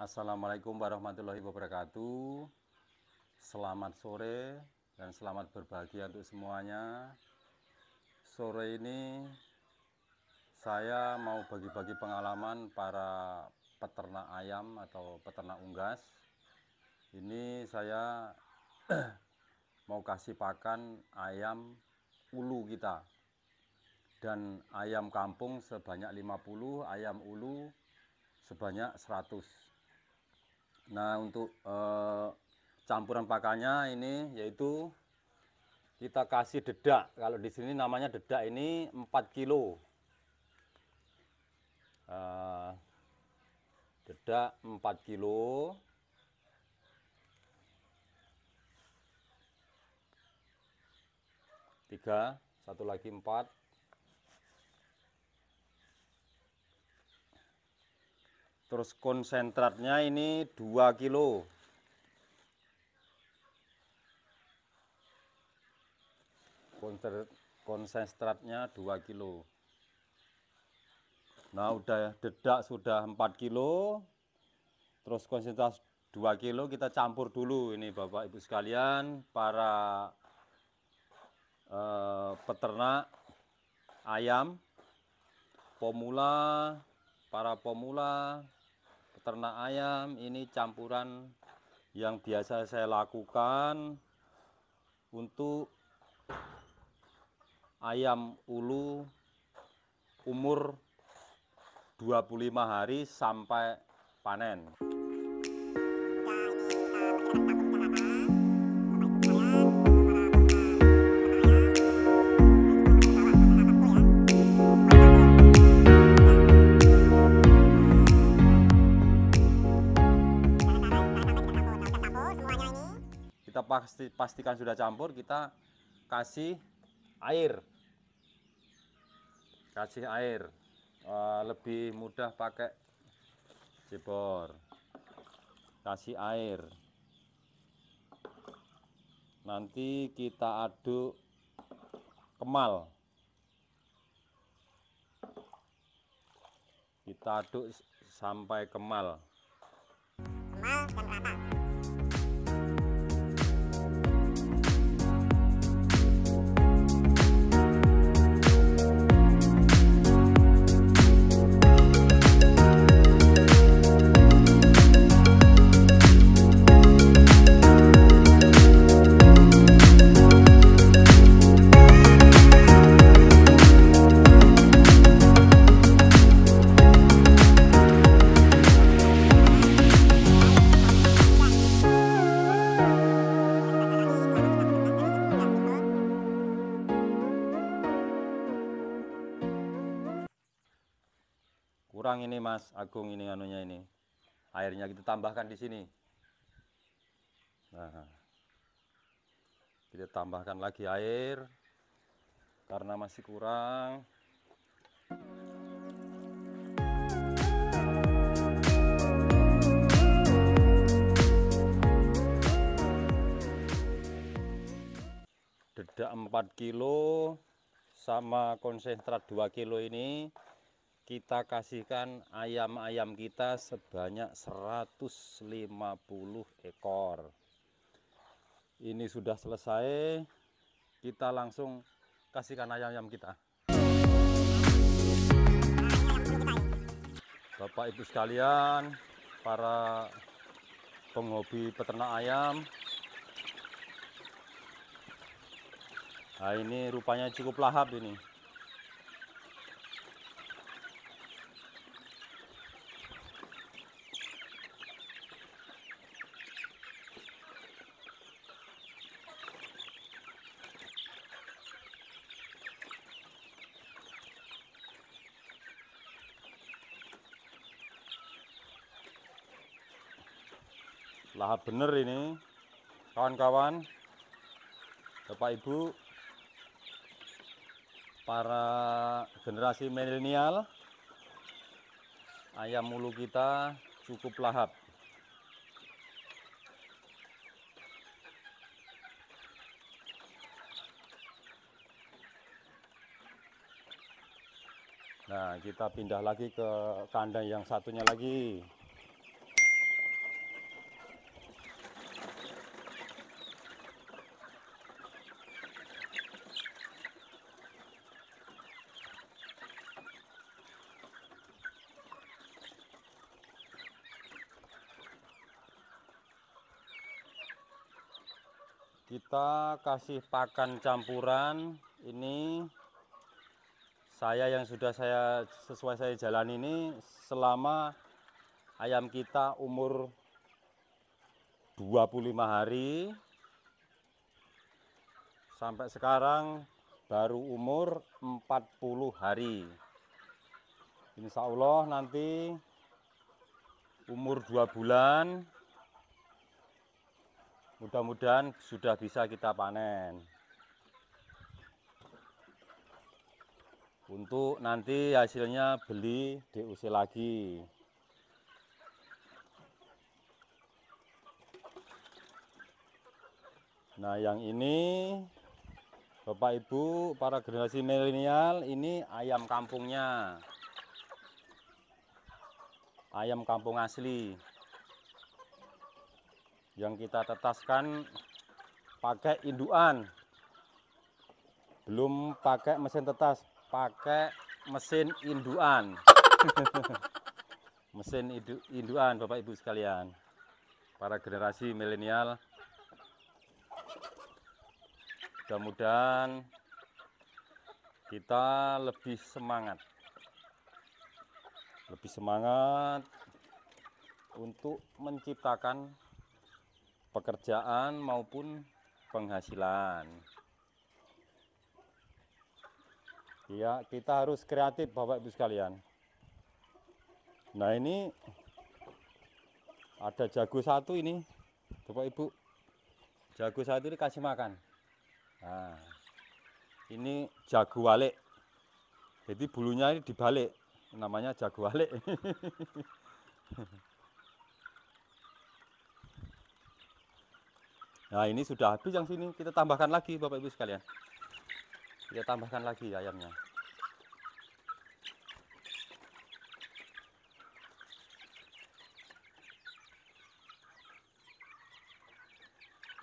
Assalamualaikum warahmatullahi wabarakatuh. Selamat sore dan selamat berbahagia untuk semuanya. Sore ini saya mau bagi-bagi pengalaman para peternak ayam atau peternak unggas. Ini saya mau kasih pakan ayam ulu kita dan ayam kampung sebanyak 50, ayam ulu sebanyak 100 Nah, untuk eh, campuran pakannya ini yaitu kita kasih dedak. Kalau di sini namanya dedak ini 4 kilo. Uh, dedak 4 kilo. Tiga, satu lagi empat. Terus konsentratnya ini 2 kilo. Konsentratnya 2 kilo. Nah, udah dedak sudah 4 kilo. Terus konsentrat 2 kilo kita campur dulu ini Bapak Ibu sekalian, para eh, peternak ayam pemula, para pemula ternak ayam ini campuran yang biasa saya lakukan untuk ayam ulu umur 25 hari sampai panen. pasti pastikan sudah campur kita kasih air kasih air eh, lebih mudah pakai cipor kasih air nanti kita aduk kemal kita aduk sampai kemal kemal dan rata kurang ini Mas Agung ini anunya ini. Airnya kita tambahkan di sini. Nah. Kita tambahkan lagi air karena masih kurang. Dedak 4 kilo sama konsentrat 2 kilo ini kita kasihkan ayam-ayam kita sebanyak 150 ekor ini sudah selesai kita langsung kasihkan ayam-ayam kita Bapak Ibu sekalian para penghobi peternak ayam nah ini rupanya cukup lahap ini lahap bener ini kawan-kawan Bapak Ibu para generasi milenial ayam mulu kita cukup lahap Nah, kita pindah lagi ke kandang yang satunya lagi. kita kasih pakan campuran ini saya yang sudah saya sesuai saya jalan ini selama ayam kita umur 25 hari sampai sekarang baru umur 40 hari Insya Allah nanti umur dua bulan mudah-mudahan sudah bisa kita panen untuk nanti hasilnya beli DUC lagi nah yang ini Bapak Ibu para generasi milenial ini ayam kampungnya ayam kampung asli yang kita tetaskan pakai induan belum pakai mesin tetas pakai mesin induan mesin indu induan Bapak Ibu sekalian para generasi milenial mudah-mudahan kita lebih semangat lebih semangat untuk menciptakan pekerjaan maupun penghasilan ya kita harus kreatif Bapak Ibu sekalian nah ini ada jago satu ini Bapak Ibu jago satu ini kasih makan nah ini jago walik jadi bulunya ini dibalik namanya jago walik Nah ini sudah habis yang sini kita tambahkan lagi Bapak Ibu sekalian. Kita tambahkan lagi ayamnya.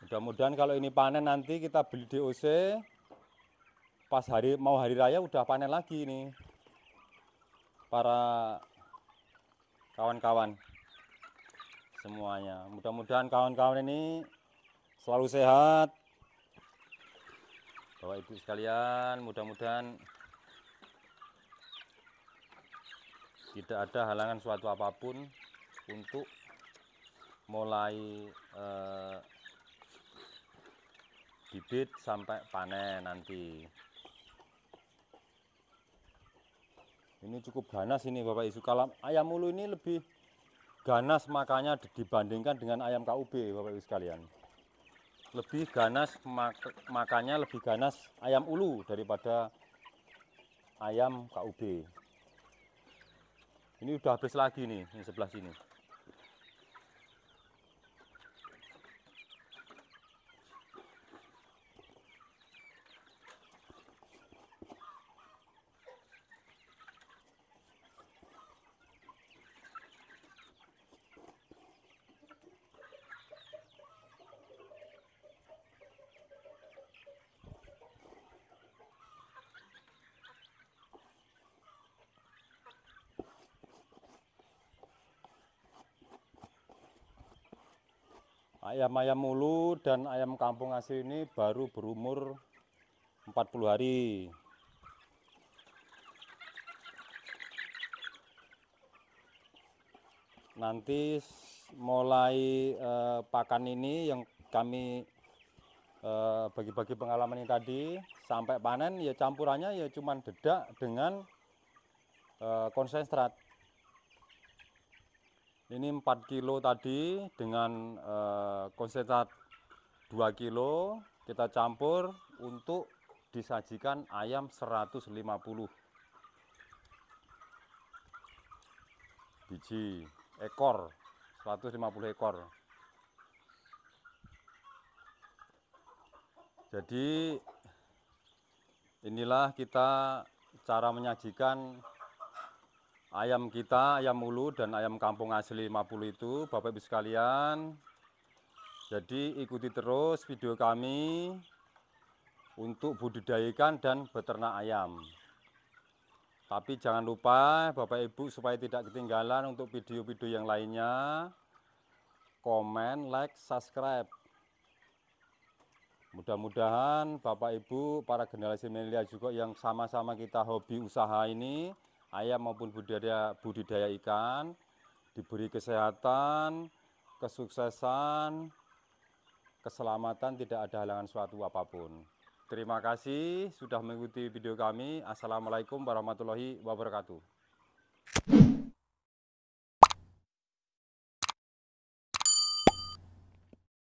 Mudah-mudahan kalau ini panen nanti kita beli DOC pas hari mau hari raya udah panen lagi ini para kawan-kawan semuanya. Mudah-mudahan kawan-kawan ini selalu sehat Bapak Ibu sekalian mudah-mudahan tidak ada halangan suatu apapun untuk mulai eh, bibit sampai panen nanti ini cukup ganas ini Bapak ibu kalau ayam mulu ini lebih ganas makanya dibandingkan dengan ayam KUB Bapak Ibu sekalian lebih ganas mak makannya lebih ganas ayam ulu daripada ayam KUB ini udah habis lagi nih yang sebelah sini Ayam-ayam mulu dan ayam kampung asli ini baru berumur 40 hari. Nanti mulai eh, pakan ini yang kami eh, bagi-bagi eh, pengalaman ini tadi sampai panen ya campurannya ya cuman dedak dengan eh, konsentrat ini 4 kilo tadi dengan e, eh, konsentrat 2 kilo kita campur untuk disajikan ayam 150 biji ekor 150 ekor jadi inilah kita cara menyajikan ayam kita, ayam ulu dan ayam kampung asli 50 itu Bapak Ibu sekalian. Jadi ikuti terus video kami untuk budidaya ikan dan beternak ayam. Tapi jangan lupa Bapak Ibu supaya tidak ketinggalan untuk video-video yang lainnya. Komen, like, subscribe. Mudah-mudahan Bapak Ibu, para generasi milenial juga yang sama-sama kita hobi usaha ini ayam maupun budidaya budidaya ikan diberi kesehatan, kesuksesan, keselamatan tidak ada halangan suatu apapun. Terima kasih sudah mengikuti video kami. Assalamualaikum warahmatullahi wabarakatuh.